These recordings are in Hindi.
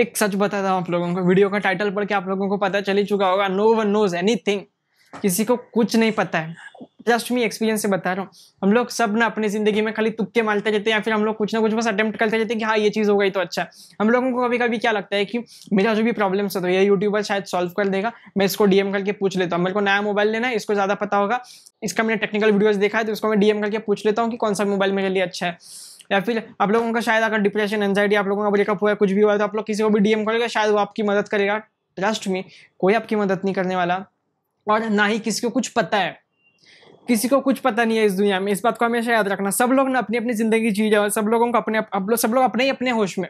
एक सच बता हूँ आप लोगों को वीडियो का टाइटल पढ़ के आप लोगों को पता चल ही चुका होगा no one knows anything किसी को कुछ नहीं पता है जस्ट मैं एक्सपीरियंस से बता रहा हूँ हम लोग सब ना अपनी जिंदगी में खाली तुक्के मारते रहते हैं या फिर हम लोग कुछ ना कुछ बस अटेम्प्ट करते जाते हैं कि हाँ ये चीज़ हो गई तो अच्छा हम लोगों को कभी कभी क्या लगता है कि मेरा जो भी होता है तो ये यूट्यूबर शायद सॉल्व कर देगा मैं इसको डीएम करके पूछ लेता हूँ मेरे को नया मोबाइल लेना है इसको ज़्यादा पता होगा इसका मैंने टेक्निकल वीडियोज़ देखा है तो इसको मैं डीएम करके पूछ लेता हूँ कि कौन सा मोबाइल मेरे लिए अच्छा है या फिर आप लोगों का शायद अगर डिप्रेशन एनजाइटी आप लोगों का ब्रेकअप हुआ है कुछ भी हुआ है तो आप लोग किसी को भी डीएम करोगे शायद वो आपकी मदद करेगा ट्रस्ट में कोई आपकी मदद नहीं करने वाला और ना ही किसी को कुछ पता है किसी को कुछ पता नहीं है इस दुनिया में इस बात को हमेशा याद रखना सब लोग ना अपनी अपनी ज़िंदगी जी जाओ सब लोगों को अपने आप लोग सब लोग अपने ही अपने होश में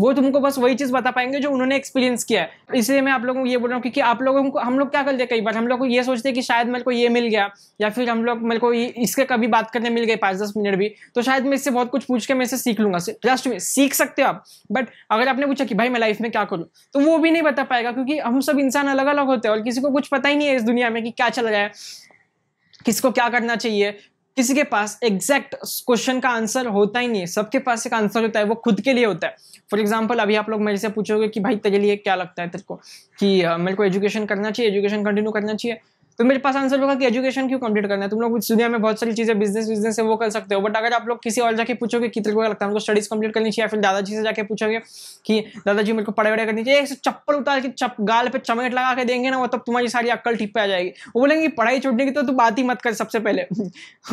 वो तुमको बस वही चीज़ बता पाएंगे जो उन्होंने एक्सपीरियंस किया है तो इसलिए मैं आप लोगों को ये बोल रहा हूँ क्योंकि आप लोगों को हम लोग क्या करते हैं कई बार हम लोग को ये सोचते हैं कि शायद मेरे को ये मिल गया या फिर हम लोग मेरे को इसके कभी बात करने मिल गए पाँच दस मिनट भी तो शायद मैं इससे बहुत कुछ पूछ के मैं इसे सीख लूँगा जस्ट में सीख सकते हो आप बट अगर आपने पूछा कि भाई मैं लाइफ में क्या करूँ तो वो भी नहीं बता पाएगा क्योंकि हम सब इंसान अलग अलग होते हैं और किसी को कुछ पता ही नहीं है इस दुनिया में कि क्या चल रहा है किसको क्या करना चाहिए किसी के पास एग्जैक्ट क्वेश्चन का आंसर होता ही नहीं है सबके पास एक आंसर होता है वो खुद के लिए होता है फॉर एग्जाम्पल अभी आप लोग मेरे से पूछोगे कि भाई तेरे लिए क्या लगता है तेरे को कि मेरे को एजुकेशन करना चाहिए एजुकेशन कंटिन्यू करना चाहिए तो मेरे पास आंसर होगा कि एजुकेशन क्यों कंप्लीट करना है तुम लोग इस दुनिया में बहुत सारी चीज़ें बिजनेस बिजनेस से वो कर सकते हो बट अगर आप लोग किसी और जाके पूछोगे कितने को लगता है हमको स्टडीज कंप्लीट करनी चाहिए फिर दादाजी से जाके पूछोगे कि दादाजी मेरे को पढ़ाई वढ़ाई करनी चाहिए एक चप्पल उतार के चप गाल पे चमेट लगा के देंगे ना वो तब तुम्हारी सारी अक्कल ठीक पे आ जाएगी वो बोलेंगे पढ़ाई छोड़ने की तो तू बात ही मत कर सबसे पहले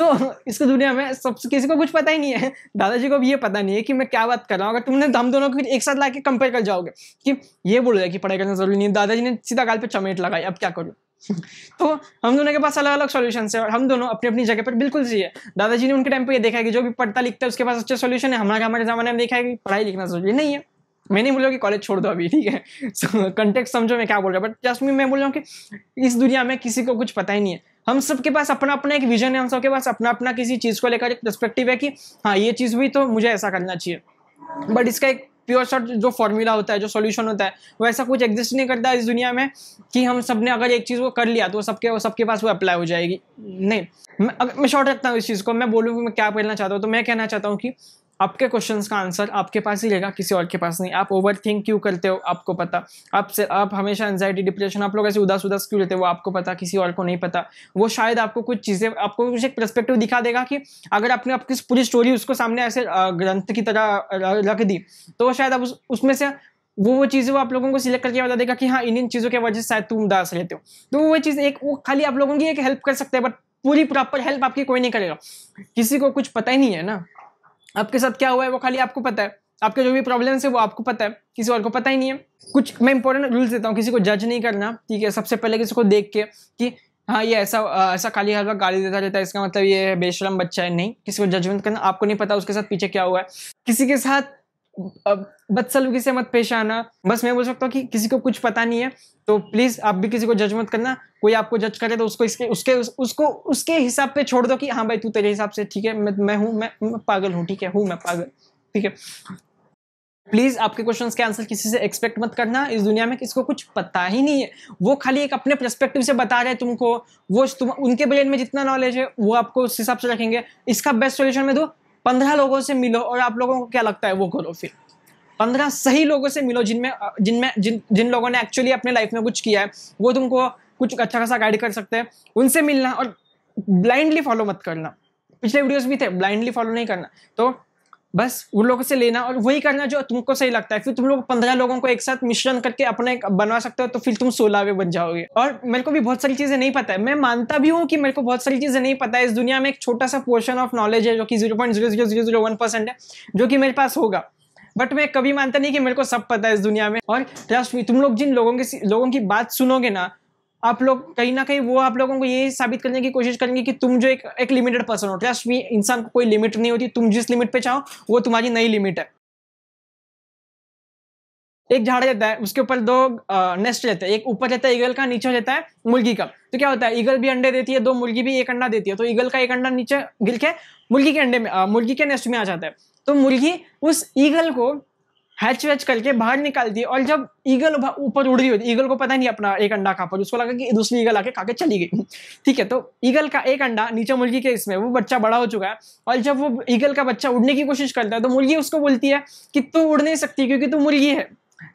तो इस दुनिया में सब किसी को कुछ पता ही नहीं है दादाजी को भी ये पता नहीं है कि मैं क्या बात कर रहा हूँ अगर तुमने हम दोनों को एक साथ ला के कंपेयर कर जाओगे कि ये बोल रहे कि पढ़ाई करना जरूरी नहीं है दादाजी ने सीधा गाल पे चमेट लगाई अब क्या करूँ तो हम दोनों के पास अलग अलग सोल्यूशन है और हम दोनों अपनी अपनी जगह पर बिल्कुल सही है दादाजी ने उनके टाइम पर यह देखा है कि जो भी पढ़ता लिखता है उसके पास अच्छे सोल्यूशन है हमारा हमारे जमाने में देखा है कि पढ़ाई लिखना जरूरी नहीं है मैं नहीं बोल रहा कि कॉलेज छोड़ दो अभी ठीक है सो कंटेक्ट समझो मैं क्या बोल रहा हूँ बट जस्ट मैं बोल रहा हूँ कि इस दुनिया में किसी को कुछ पता ही नहीं है हम सबके पास अपना अपना एक विजन है हम सबके पास अपना अपना किसी चीज़ को लेकर एक परस्पेक्टिव है कि हाँ ये चीज़ हुई तो मुझे ऐसा करना चाहिए बट इसका एक प्योर शॉर्ट जो फॉर्मूला होता है जो सोल्यूशन होता है वो ऐसा कुछ एग्जिस्ट नहीं करता इस दुनिया में कि हम सब ने अगर एक चीज़ को कर लिया तो सबके वो सबके पास वो अप्लाई हो जाएगी नहीं मैं अगर मैं शॉर्ट रखता हूँ इस चीज़ को मैं बोलूँ कि मैं क्या करना चाहता हूँ तो मैं कहना चाहता हूँ कि आपके क्वेश्चन का आंसर आपके पास ही रहेगा किसी और के पास नहीं आप ओवर थिंक क्यों करते हो आपको पता आप से आप हमेशा एनजाइटी डिप्रेशन आप लोग ऐसे उदास उदास क्यों रहते हो वो आपको पता किसी और को नहीं पता वो शायद आपको कुछ चीज़ें आपको कुछ एक परस्पेक्टिव दिखा देगा कि अगर आपने आपकी पूरी स्टोरी उसको सामने ऐसे ग्रंथ की तरह रख दी तो शायद आप उस, उसमें से वो वो चीज़ें वो आप लोगों को सिलेक्ट करके बता देगा कि हाँ इन इन चीज़ों के वजह से शायद तुम उदास रहते हो तो वो चीज़ एक वो खाली आप लोगों की एक हेल्प कर सकते हैं बट पूरी प्रॉपर हेल्प आपकी कोई नहीं करेगा किसी को कुछ पता ही नहीं है ना आपके साथ क्या हुआ है वो खाली आपको पता है आपके जो भी प्रॉब्लम है वो आपको पता है किसी और को पता ही नहीं है कुछ मैं इंपॉर्टेंट रूल्स देता हूँ किसी को जज नहीं करना ठीक है सबसे पहले किसी को देख के कि हाँ ये ऐसा ऐसा खाली हर वक्त गाली देता रहता है इसका मतलब ये बेशरम बच्चा है नहीं किसी को जजमेंट करना आपको नहीं पता उसके साथ पीछे क्या हुआ है किसी के साथ बदसलूकी से मत पेश आना बस मैं बोल सकता हूँ कि किसी को कुछ पता नहीं है तो प्लीज़ आप भी किसी को जज मत करना कोई आपको जज करे तो उसको इसके उसके उस, उसको उसके हिसाब पे छोड़ दो कि हाँ भाई तू तेरे हिसाब से ठीक है मैं मैं हूँ मैं, मैं पागल हूँ ठीक है हूँ मैं पागल ठीक है प्लीज़ आपके क्वेश्चन के आंसर किसी से एक्सपेक्ट मत करना इस दुनिया में किसको कुछ पता ही नहीं है वो खाली एक अपने परस्पेक्टिव से बता रहे हैं तुमको वो तुम उनके ब्रेन में जितना नॉलेज है वो आपको उस हिसाब से रखेंगे इसका बेस्ट सोल्यूशन में दो पंद्रह लोगों से मिलो और आप लोगों को क्या लगता है वो करो फिर पंद्रह सही लोगों से मिलो जिनमें जिनमें जिन जिन लोगों ने एक्चुअली अपने लाइफ में कुछ किया है वो तुमको कुछ अच्छा खासा गाइड कर सकते हैं उनसे मिलना और ब्लाइंडली फॉलो मत करना पिछले वीडियोस भी थे ब्लाइंडली फॉलो नहीं करना तो बस उन लोगों से लेना और वही करना जो तुमको सही लगता है फिर तुम लोग पंद्रह लोगों को एक साथ मिश्रण करके अपने बनवा सकते हो तो फिर तुम सोलहवे बन जाओगे और मेरे को भी बहुत सारी चीजें नहीं पता है मैं मानता भी हूँ कि मेरे को बहुत सारी चीजें नहीं पता है इस दुनिया में एक छोटा सा पोर्शन ऑफ नॉलेज है जो कि zero point zero zero zero zero one percent है जो कि मेरे पास होगा बट मैं कभी मानता नहीं कि मेरे को सब पता है इस दुनिया में और ट्रस्ट तुम लोग जिन लोगों के लोगों की बात सुनोगे ना आप लोग कहीं ना कहीं वो आप लोगों को ये साबित करने की कोशिश करेंगे कि तुम जो एक एक लिमिटेड पर्सन हो ट्रस्ट मी इंसान को कोई लिमिट नहीं होती तुम जिस लिमिट पे चाहो वो तुम्हारी नई लिमिट है एक झाड़ रहता है उसके ऊपर दो नेस्ट रहते हैं एक ऊपर रहता है ईगल का नीचे रहता है मुर्गी का तो क्या होता है ईगल भी अंडे देती है दो मुर्गी भी एक अंडा देती है तो ईगल का एक अंडा नीचे गिर के मुर्गी के अंडे में मुर्गी के नेस्ट में आ जाता है तो मुर्गी उस ईगल को हैच वैच करके बाहर निकाल दिए और जब ईगल ऊपर उड़ रही होती ईगल को पता नहीं अपना एक अंडा खा पर उसको लगा कि दूसरी ईगल आके खा के चली गई ठीक है तो ईगल का एक अंडा नीचे मुर्गी के इसमें वो बच्चा बड़ा हो चुका है और जब वो ईगल का बच्चा उड़ने की कोशिश करता है तो मुर्गी उसको बोलती है कि तू उड़ नहीं सकती क्योंकि तू मुर्गी है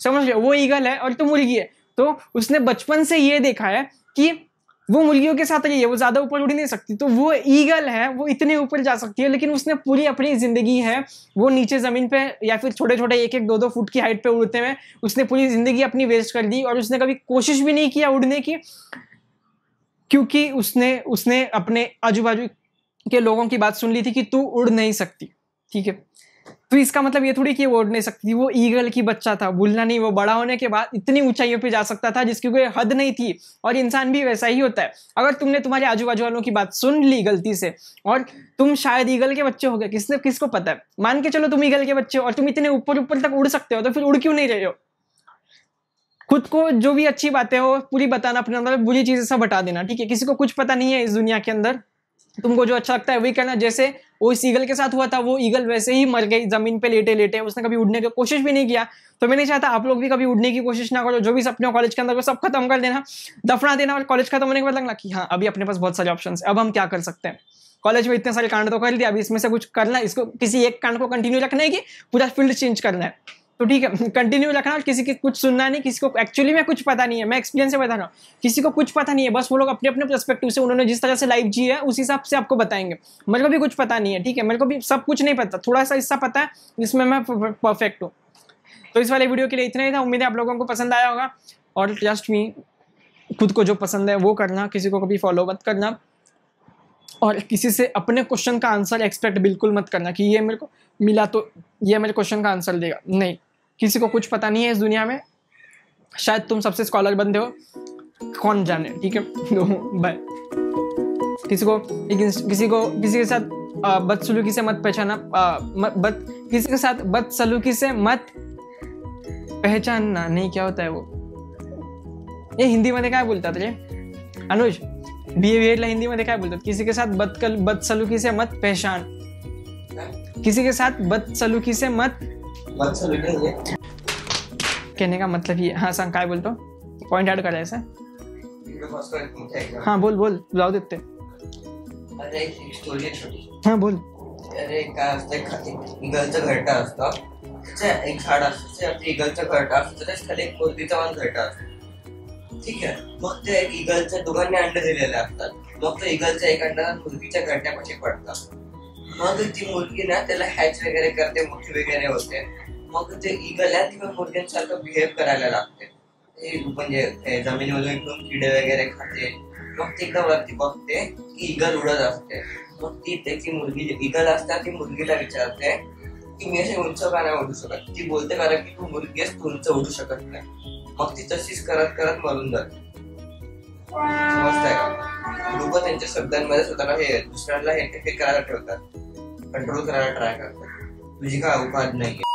समझ लो वो ईगल है और तू मुर्गी है तो उसने बचपन से ये देखा है कि वो मुर्गियों के साथ रही है वो ज्यादा ऊपर उड़ नहीं सकती तो वो ईगल है वो इतने ऊपर जा सकती है लेकिन उसने पूरी अपनी जिंदगी है वो नीचे जमीन पे या फिर छोटे छोटे एक एक दो दो फुट की हाइट पे उड़ते हुए उसने पूरी जिंदगी अपनी वेस्ट कर दी और उसने कभी कोशिश भी नहीं किया उड़ने की क्योंकि उसने उसने अपने आजू बाजू के लोगों की बात सुन ली थी कि तू उड़ नहीं सकती ठीक है तो इसका मतलब ये थोड़ी कि वो उड़ नहीं सकती वो ईगल की बच्चा था भूलना नहीं वो बड़ा होने के बाद इतनी ऊंचाइयों पे जा सकता था जिसकी कोई हद नहीं थी और इंसान भी वैसा ही होता है अगर तुमने तुम्हारे आजू बाजू वालों की बात सुन ली गलती से और तुम शायद ईगल के बच्चे हो गए किसने किसको पता है मान के चलो तुम ईगल के बच्चे हो और तुम इतने ऊपर ऊपर तक उड़ सकते हो तो फिर उड़ क्यों नहीं रहे हो खुद को जो भी अच्छी बातें हो पूरी बताना अपने अंदर बुरी चीजें सब हटा देना ठीक है किसी को कुछ पता नहीं है इस दुनिया के अंदर तुमको जो अच्छा लगता है वही करना जैसे वो इस ईगल के साथ हुआ था वो ईगल वैसे ही मर गई जमीन पे लेटे लेटे उसने कभी उड़ने की कोशिश भी नहीं किया तो मैंने चाहता आप लोग भी कभी उड़ने की कोशिश ना करो जो भी सपने कॉलेज के अंदर वो सब खत्म कर देना दफना देना और कॉलेज खत्म होने के बाद लगना कि हाँ अभी अपने पास बहुत सारे ऑप्शन है अब हम क्या कर सकते हैं कॉलेज में इतने सारे कांड तो कर लिया अभी इसमें से कुछ करना इसको किसी एक कांड को कंटिन्यू रखना है कि पूरा फील्ड चेंज करना है तो ठीक है कंटिन्यू रखना किसी की कुछ सुनना नहीं किसी को एक्चुअली मैं कुछ पता नहीं है मैं एक्सपीरियंस से बता रहा हूँ किसी को कुछ पता नहीं है बस वो लोग अपने अपने परस्पेक्टिव से उन्होंने जिस तरह से लाइफ जी है उस हिसाब से आपको बताएंगे मेरे को भी कुछ पता नहीं है ठीक है मेरे को भी सब कुछ नहीं पता थोड़ा सा हिस्सा पता है जिसमें मैं परफेक्ट हूँ तो इस वाले वीडियो के लिए इतना ही था उम्मीद है आप लोगों को पसंद आया होगा और जस्ट मी खुद को जो पसंद है वो करना किसी को कभी फॉलो मत करना और किसी से अपने क्वेश्चन का आंसर एक्सपेक्ट बिल्कुल मत करना कि ये मेरे को मिला तो ये मेरे क्वेश्चन का आंसर देगा नहीं किसी को कुछ पता नहीं है इस दुनिया में शायद तुम सबसे स्कॉलर बनते हो कौन जाने ठीक है बाय तो, किसी को किसी को किसी के साथ बदसलूकी से मत पहचाना बद किसी के साथ बदसलूकी से मत पहचानना नहीं क्या होता है वो ये हिंदी में क्या बोलता था अनुज हिंदी में क्या बोलता किसी के साथ बदकल बदसलूकी से मत पहचान किसी के साथ बदसलूकी से मत कहने का मतलब ये हाँ संग बोल तो पॉइंट कर ऐसे तो हाँ बोल बोल बुलाओ देते अरे स्टोरी छोटी हां बोल अरे काय असतं इगलचं एक झाड असतं आपली इगलचं घरटा असतं त्याच खाली एक कोरबीचा पण घरटा असतो ठीक आहे मग ते तो एक इगलच्या दोघांनी अंडे दिलेले असतात मग तो इगलच्या एक अंडा मुर्गीच्या घरट्यापाशी पडतात मग ती मुलगी ना त्याला हॅच वगैरे करते मोठी वगैरे होते मग ते इगल आहे किंवा मुलग्यांसारखं बिहेव करायला लागते म्हणजे जमिनीमधून इकडून किडे वगैरे खाते मग ती एकदा वरती बघते की इगल उडत असते मग ती त्याची मुलगी इगल असतात ती मुलगीला विचारते की मी असे उंच का नाही उडू शकत ती बोलते कारण की तू मुलगी उंच उडू शकत नाही मग ती तशीच करत करत मरून जाते आहे का लोक त्यांच्या शब्दांमध्ये स्वतःला हे दुसऱ्याला हे करायला ठेवतात कंट्रोल कराना ट्राई करते हैं बिजली का औकात नहीं है